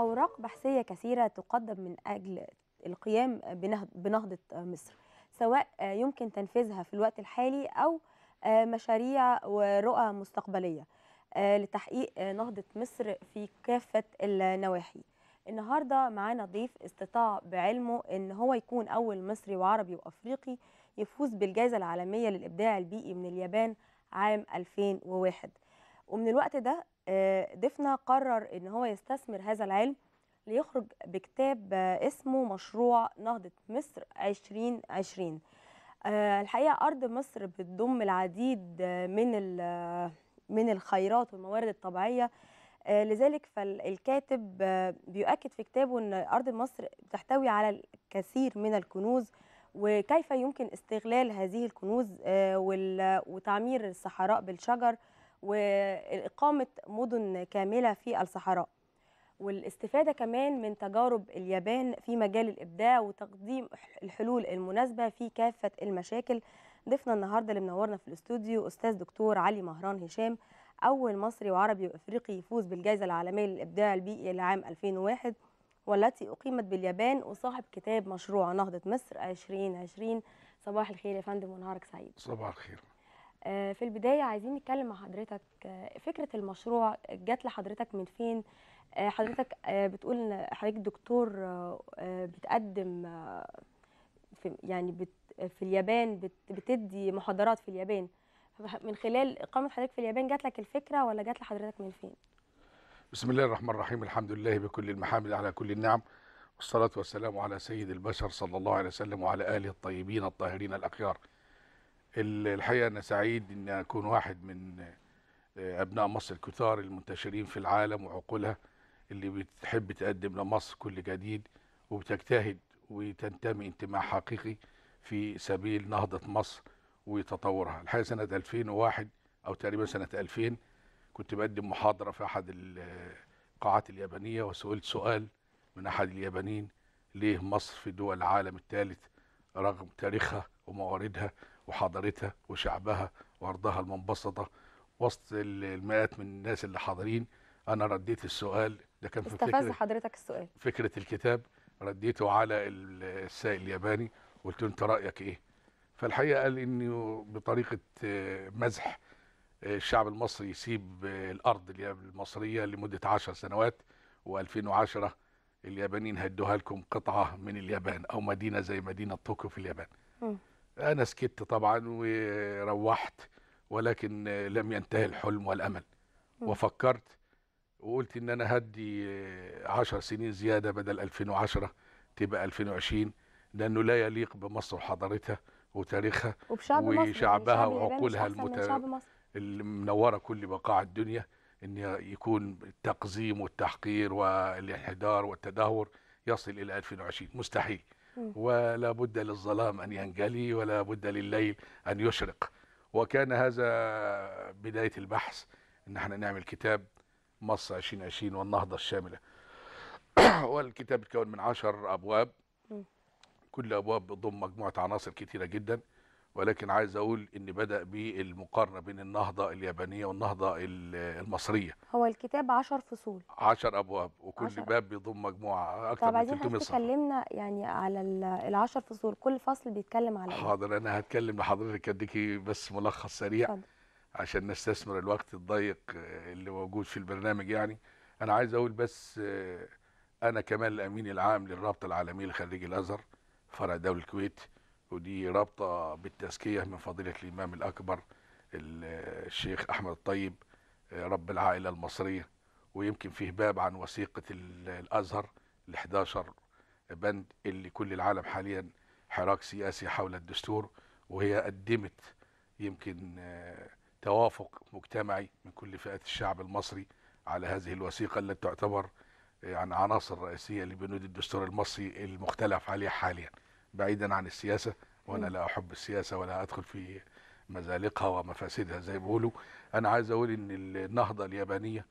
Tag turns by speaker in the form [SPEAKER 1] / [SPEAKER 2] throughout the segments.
[SPEAKER 1] أوراق بحثية كثيرة تقدم من أجل القيام بنهضة مصر سواء يمكن تنفيذها في الوقت الحالي أو مشاريع ورؤى مستقبلية لتحقيق نهضة مصر في كافة النواحي النهاردة معانا ضيف استطاع بعلمه أن هو يكون أول مصري وعربي وأفريقي يفوز بالجائزة العالمية للإبداع البيئي من اليابان عام 2001 ومن الوقت ده آه، ضيفنا قرر ان هو يستثمر هذا العلم ليخرج بكتاب آه، اسمه مشروع نهضة مصر 2020 آه، الحقيقة أرض مصر بتضم العديد من من الخيرات والموارد الطبيعية لذلك فالكاتب بيؤكد في كتابه أن أرض مصر بتحتوي على الكثير من الكنوز وكيف يمكن استغلال هذه الكنوز وتعمير الصحراء بالشجر وإقامة مدن كاملة في الصحراء والاستفادة كمان من تجارب اليابان في مجال الإبداع وتقديم الحلول المناسبة في كافة المشاكل ضيفنا النهاردة اللي منورنا في الاستوديو أستاذ دكتور علي مهران هشام أول مصري وعربي وإفريقي يفوز بالجائزة العالمية للإبداع البيئي لعام 2001 والتي أقيمت باليابان وصاحب كتاب مشروع نهضة مصر 2020 صباح الخير يا فندم ونهارك سعيد صباح الخير آه، في البدايه عايزين نتكلم مع حضرتك آه، فكره المشروع جات لحضرتك من فين آه، حضرتك بتقول حضرتك دكتور بتقدم في يعني بت في اليابان بتدي محاضرات في اليابان من خلال اقامه حضرتك في اليابان جات لك الفكره ولا جات لحضرتك من فين
[SPEAKER 2] بسم الله الرحمن الرحيم الحمد لله بكل المحامد على كل النعم والصلاة والسلام على سيد البشر صلى الله عليه وسلم وعلى آله الطيبين الطاهرين الأخيار الحقيقه انا سعيد ان اكون واحد من آه، ابناء مصر الكثار المنتشرين في العالم وعقولها اللي بتحب تقدم لمصر كل جديد وبتجتهد وتنتمي انتماء حقيقي في سبيل نهضه مصر وتطورها الحقيقه سنه 2001 او تقريبا سنه 2000 كنت بقدم محاضره في احد القاعات اليابانيه وسئلت سؤال من احد اليابانيين ليه مصر في دول العالم الثالث رغم تاريخها ومواردها وحضارتها وشعبها وارضها المنبسطه وسط المئات من الناس اللي حاضرين انا رديت السؤال ده كان في فكره حضرتك السؤال فكره الكتاب رديته على السائل الياباني قلت له انت رايك ايه فالحقيقه قال انه بطريقه آه، مزح آه، الشعب المصري يسيب آه، الارض المصريه لمده 10 سنوات و2010 اليابانيين هدوها لكم قطعه من اليابان او مدينه زي مدينه طوكيو في اليابان م. انا سكت طبعا وروحت ولكن لم ينتهي الحلم والامل وفكرت وقلت ان انا هدي 10 سنين زياده بدل 2010 تبقى 2020 لانه لا يليق بمصر وحضارتها وتاريخها وبشعب وشعبها يعني وعقولها المتر... المنوره كل بقاع الدنيا ان يكون التقزيم والتحقير والانحدار والتدهور يصل الى 2020 مستحيل ولا بد للظلام أن ينجلي ولا بد لليل أن يشرق وكان هذا بداية البحث إن احنا نعمل كتاب مصر 2020 والنهضة الشاملة والكتاب يتكون من عشر أبواب كل أبواب بتضم مجموعة عناصر كتيرة جدا ولكن عايز اقول ان بدا بالمقارنه بين النهضه اليابانيه والنهضه المصريه
[SPEAKER 1] هو الكتاب 10 فصول
[SPEAKER 2] 10 ابواب وكل عشر. باب بيضم مجموعه اكثر من 300 صفحه
[SPEAKER 1] طب اتكلمنا يعني على ال 10 فصول كل فصل بيتكلم على ايه
[SPEAKER 2] حاضر انا هتكلم لحضرتك اديكي بس ملخص سريع فضل. عشان نستثمر الوقت الضيق اللي موجود في البرنامج يعني انا عايز اقول بس آه، انا كمال الامين العام للرابطه العالميه لخريج الازهر فرع دوله الكويت ودي رابطه بالتزكيه من فضيله الامام الاكبر الشيخ احمد الطيب رب العائله المصريه ويمكن فيه باب عن وثيقه الازهر ال 11 بند اللي كل العالم حاليا حراك سياسي حول الدستور وهي قدمت يمكن آه، توافق مجتمعي من كل فئات الشعب المصري على هذه الوثيقة التي تعتبر يعني عناصر رئيسية لبنود الدستور المصري المختلف عليه حاليا بعيدا عن السياسه وانا لا احب السياسه ولا ادخل في مزالقها ومفاسدها زي ما بيقولوا انا عايز اقول ان النهضه اليابانيه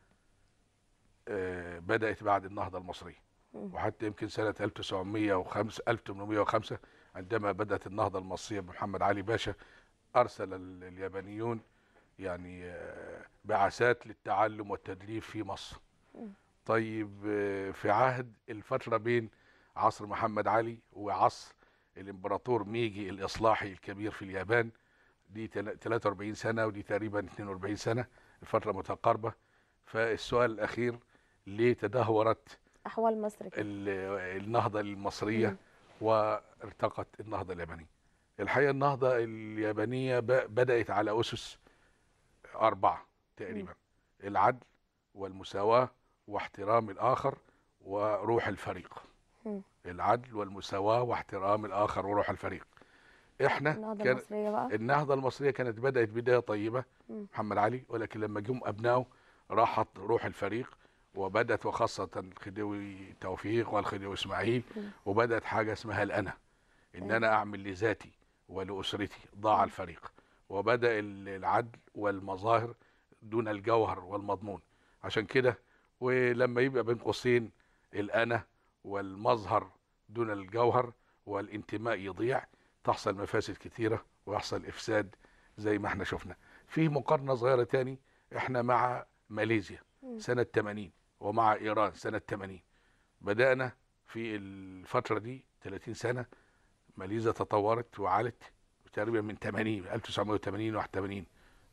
[SPEAKER 2] آه، بدات بعد النهضه المصريه وحتى يمكن سنه 1905 1805 عندما بدات النهضه المصريه بمحمد علي باشا ارسل اليابانيون يعني آه، بعثات للتعلم والتدريب في مصر طيب آه، في عهد الفتره بين عصر محمد علي وعصر الامبراطور ميجي الاصلاحي الكبير في اليابان دي 43 سنه ودي تقريبا 42 سنه الفتره متقاربه فالسؤال الاخير ليه تدهورت احوال مصر النهضه المصريه وارتقت النهضه اليابانيه الحقيقه النهضه اليابانيه بدات على اسس اربعه تقريبا العدل والمساواه واحترام الاخر وروح الفريق العدل والمساواه واحترام الاخر وروح الفريق احنا النهضه كان المصريه بقى النهضه المصريه كانت بدات بدايه طيبه م. محمد علي ولكن لما جم ابنائه راحت روح الفريق وبدات وخاصه الخديوي توفيق والخديوي اسماعيل م. وبدات حاجه اسمها الانا ان إيه. انا اعمل لذاتي ولاسرتي ضاع الفريق وبدا العدل والمظاهر دون الجوهر والمضمون عشان كده ولما يبقى بين قوسين الانا والمظهر دون الجوهر والانتماء يضيع تحصل مفاسد كثيرة ويحصل إفساد زي ما احنا شفنا في مقارنة صغيرة تاني احنا مع ماليزيا سنة 80 ومع إيران سنة 80 بدأنا في الفترة دي 30 سنة ماليزيا تطورت وعلت تقريبا من 80 1980 81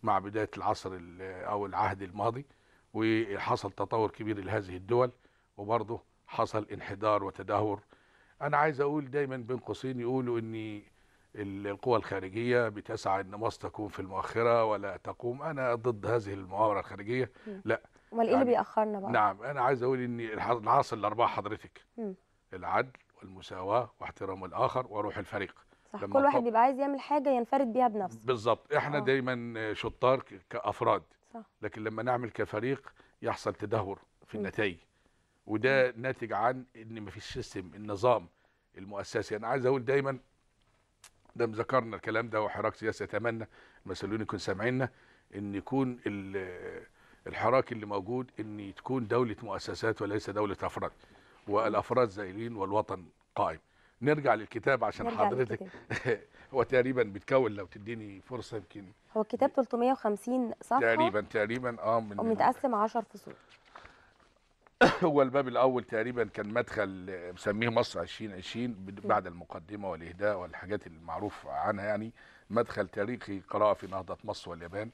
[SPEAKER 2] مع بداية العصر أو العهد الماضي وحصل تطور كبير لهذه الدول وبرضه حصل انحدار وتدهور انا عايز اقول دايما بين قوسين يقولوا ان القوى الخارجيه بتسعى ان مصر تكون في المؤخره ولا تقوم انا ضد هذه المؤامره الخارجيه م. لا
[SPEAKER 1] امال ايه اللي يعني بيأخرنا بقى؟ نعم
[SPEAKER 2] انا عايز اقول ان العاصي الاربعه حضرتك م. العدل والمساواه واحترام الاخر وروح الفريق صح لما كل واحد بيبقى
[SPEAKER 1] عايز يعمل حاجه ينفرد بيها بنفسه
[SPEAKER 2] بالظبط احنا آه. دايما شطار كافراد صح. لكن لما نعمل كفريق يحصل تدهور في النتائج وده ناتج عن ان مفيش سيستم النظام المؤسسي انا عايز اقول دايما ده ذكرنا الكلام ده وحراك سياسي اتمنى المسؤولين يكون سامعيننا ان يكون الحراك اللي موجود ان تكون دوله مؤسسات وليس دوله افراد والافراد زائلين والوطن قائم نرجع للكتاب عشان حضرتك هو تقريبا بيتكون لو تديني فرصه يمكن
[SPEAKER 1] هو الكتاب 350 صفحه تقريبا
[SPEAKER 2] تقريبا اه من ومتقسم 10 فصول هو الباب الاول تقريبا كان مدخل آه، مسميه مصر 2020 بعد المقدمه والاهداء والحاجات المعروف عنها يعني مدخل تاريخي قراءه في نهضه مصر واليابان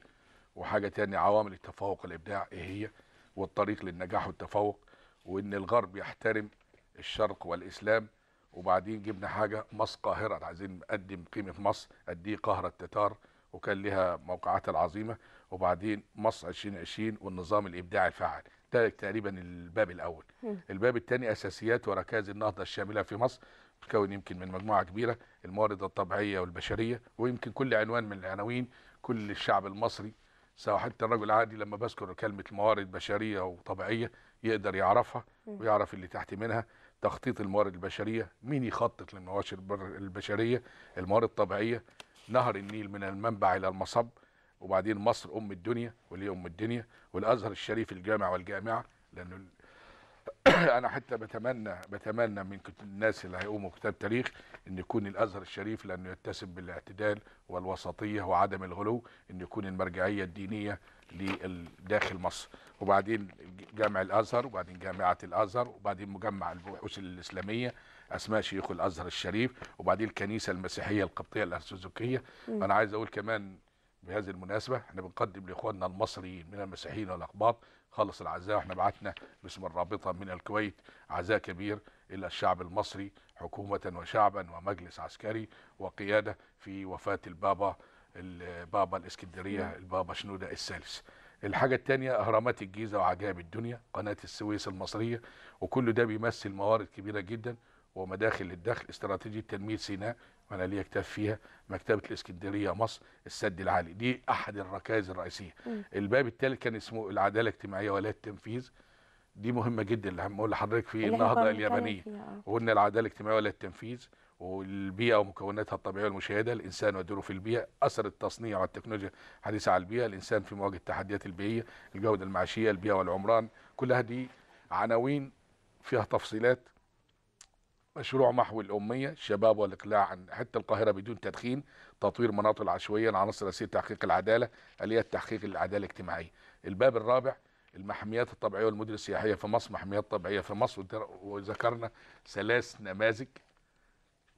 [SPEAKER 2] وحاجه تاني عوامل التفوق والابداع ايه هي والطريق للنجاح والتفوق وان الغرب يحترم الشرق والاسلام وبعدين جبنا حاجه مصر قاهره عايزين نقدم قيمه مصر قد ايه قهر التتار وكان لها موقعاتها العظيمه وبعدين مصر 2020 والنظام الابداعي الفعال تقريبا الباب الاول الباب الثاني اساسيات وركائز النهضه الشامله في مصر تكون يمكن من مجموعه كبيره الموارد الطبيعيه والبشريه ويمكن كل عنوان من العناوين كل الشعب المصري سواء حتى الرجل العادي لما بذكر كلمه موارد بشريه وطبيعيه يقدر يعرفها ويعرف اللي تحت منها تخطيط الموارد البشريه مين يخطط للموارد البشريه الموارد الطبيعيه نهر النيل من المنبع الى المصب وبعدين مصر ام الدنيا واللي ام الدنيا والازهر الشريف الجامع والجامعه لانه انا حتى بتمنى بتمنى من الناس اللي هيقوموا بكتاب تاريخ ان يكون الازهر الشريف لانه يتسم بالاعتدال والوسطيه وعدم الغلو ان يكون المرجعيه الدينيه لداخل مصر وبعدين جامع الازهر وبعدين جامعه الازهر وبعدين مجمع البحوث الاسلاميه اسماء شيوخ الازهر الشريف وبعدين الكنيسه المسيحيه القبطيه الارثوذكسيه انا عايز اقول كمان بهذه المناسبة احنا بنقدم لإخواننا المصريين من المسيحيين والأقباط خلص العزاء واحنا بعتنا باسم الرابطة من الكويت عزاء كبير إلى الشعب المصري حكومة وشعبا ومجلس عسكري وقيادة في وفاة البابا البابا الإسكندرية نعم. البابا شنودة الثالث الحاجة الثانية أهرامات الجيزة وعجائب الدنيا قناة السويس المصرية وكل ده بيمثل موارد كبيرة جدا ومداخل للدخل استراتيجية تنمية سيناء انا ليا كتاب فيها مكتبه الاسكندريه مصر السد العالي دي احد الركائز الرئيسيه م. الباب الثالث كان اسمه العداله الاجتماعيه ولا التنفيذ دي مهمه جدا اللي هنقول لحضرتك في النهضه اليابانيه وقلنا آه. العداله الاجتماعيه ولا التنفيذ والبيئه ومكوناتها الطبيعيه والمشاهده الانسان ودوره في البيئه اثر التصنيع والتكنولوجيا الحديثه على البيئه الانسان في مواجهه التحديات البيئيه الجوده المعيشيه البيئه والعمران كلها دي عناوين فيها تفصيلات مشروع محو الأمية الشباب والإقلاع عن حتى القاهرة بدون تدخين تطوير مناطق العشوائية العناصر الأساسية تحقيق العدالة آلية تحقيق العدالة الاجتماعية الباب الرابع المحميات الطبيعية والمدن السياحية في مصر محميات طبيعية في مصر وذكرنا ثلاث نماذج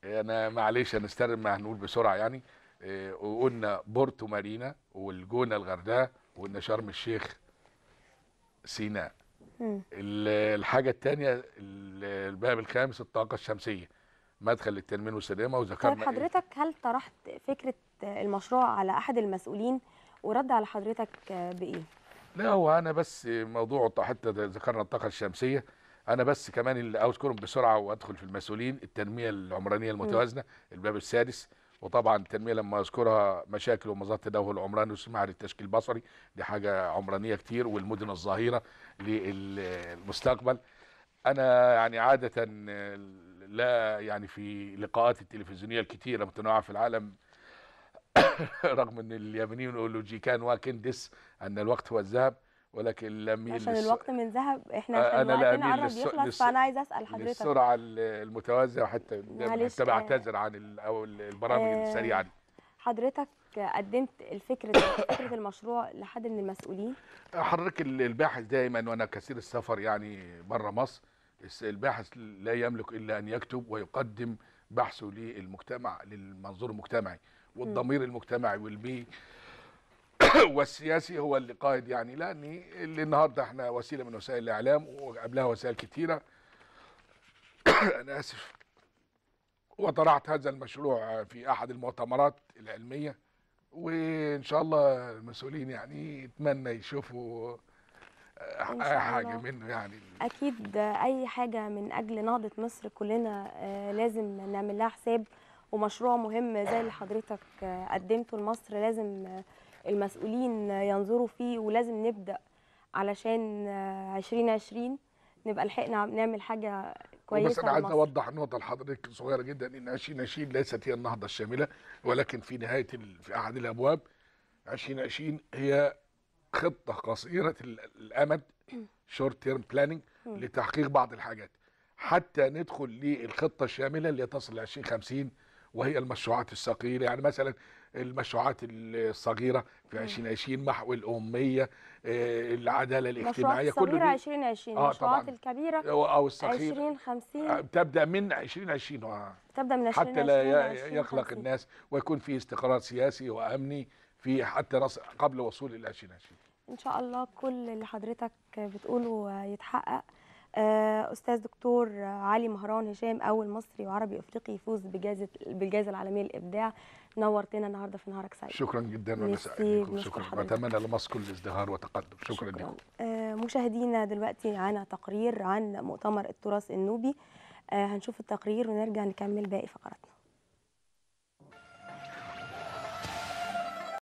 [SPEAKER 2] أنا معلش هنسترد ما هنقول بسرعة يعني آه، وقلنا بورتو مارينا والجونة الغردقة وقلنا شرم الشيخ سيناء الحاجة الثانيه الباب الخامس الطاقه الشمسيه مدخل للتنمين والسلامه وذكرنا طيب إيه؟
[SPEAKER 1] حضرتك إيه؟ هل طرحت فكره المشروع على احد المسؤولين ورد على حضرتك بايه؟
[SPEAKER 2] لا هو انا بس موضوع حتى ذكرنا الطاقه الشمسيه انا بس كمان اللي اذكرهم بسرعه وادخل في المسؤولين التنميه العمرانيه المتوازنه م. الباب السادس وطبعا التنميه لما اذكرها مشاكل ومظاهر تدهور العمراني وسمع للتشكيل البصري دي حاجه عمرانيه كتير والمدن الظاهره للمستقبل انا يعني عاده لا يعني في لقاءات التلفزيونيه الكتيره متنوعه في العالم رغم ان اليابانيين يقولوا كان واكندس ان الوقت هو الذهب ولكن لم عشان للس... الوقت
[SPEAKER 1] من ذهب احنا آه، عشان الوقت نقرب للس... يخلص للس... فانا عايز اسال حضرتك السرعه
[SPEAKER 2] المتوازيه وحتى حتى آه، بعتذر عن ال... او البرامج آه... السريعه دي
[SPEAKER 1] حضرتك قدمت الفكرة فكرة المشروع لحد من المسؤولين؟
[SPEAKER 2] حضرتك الباحث دائما وانا كثير السفر يعني بره مصر الباحث لا يملك إلا أن يكتب ويقدم بحثه للمجتمع للمنظور المجتمعي والضمير المجتمعي والبي والسياسي هو اللي قائد يعني لأن اللي النهارده احنا وسيلة من وسائل الإعلام وقبلها وسائل كثيره أنا آسف وطرحت هذا المشروع في أحد المؤتمرات العلمية وإن شاء الله المسؤولين يعني يتمنى يشوفوا اي حاجه منه يعني
[SPEAKER 1] اكيد اي حاجه من اجل نهضه مصر كلنا آه، لازم نعمل لها حساب ومشروع مهم زي اللي حضرتك قدمته لمصر لازم المسؤولين ينظروا فيه ولازم نبدا علشان 2020 آه، نبقى لحقنا نعمل حاجه كويسه بس انا عايز
[SPEAKER 2] اوضح نقطه لحضرتك صغيره جدا ان 2020 ليست هي النهضه الشامله ولكن في نهايه في احد الابواب 2020 هي خطه قصيره الامد شورت تيرم بلاننج لتحقيق بعض الحاجات حتى ندخل للخطه الشامله اللي تصل ل 2050 وهي المشروعات الثقيله يعني مثلا المشروعات الصغيره في 2020 محو الاميه آه، العداله الاجتماعيه كل دي 2020 المشروعات آه،
[SPEAKER 1] الكبيره او الصغيره 2050 آه،
[SPEAKER 2] تبدا من 2020
[SPEAKER 1] تبدا من 2020 حتى لا يقلق الناس
[SPEAKER 2] ويكون في استقرار سياسي وامني في حتى قبل وصول ال 2020
[SPEAKER 1] ان شاء الله كل اللي حضرتك بتقوله يتحقق آه، استاذ دكتور علي مهران هشام اول مصري وعربي افريقي يفوز بجائزه بالجائزه العالميه للابداع نورتنا النهارده في نهارك سعيد شكرا
[SPEAKER 2] جدا وانا سعيد شكرا واتمنى لمصر كل ازدهار وتقدم شكرا, شكرا. لكم
[SPEAKER 1] آه، مشاهدينا دلوقتي معانا تقرير عن مؤتمر التراث النوبي آه، هنشوف التقرير ونرجع نكمل باقي فقراتنا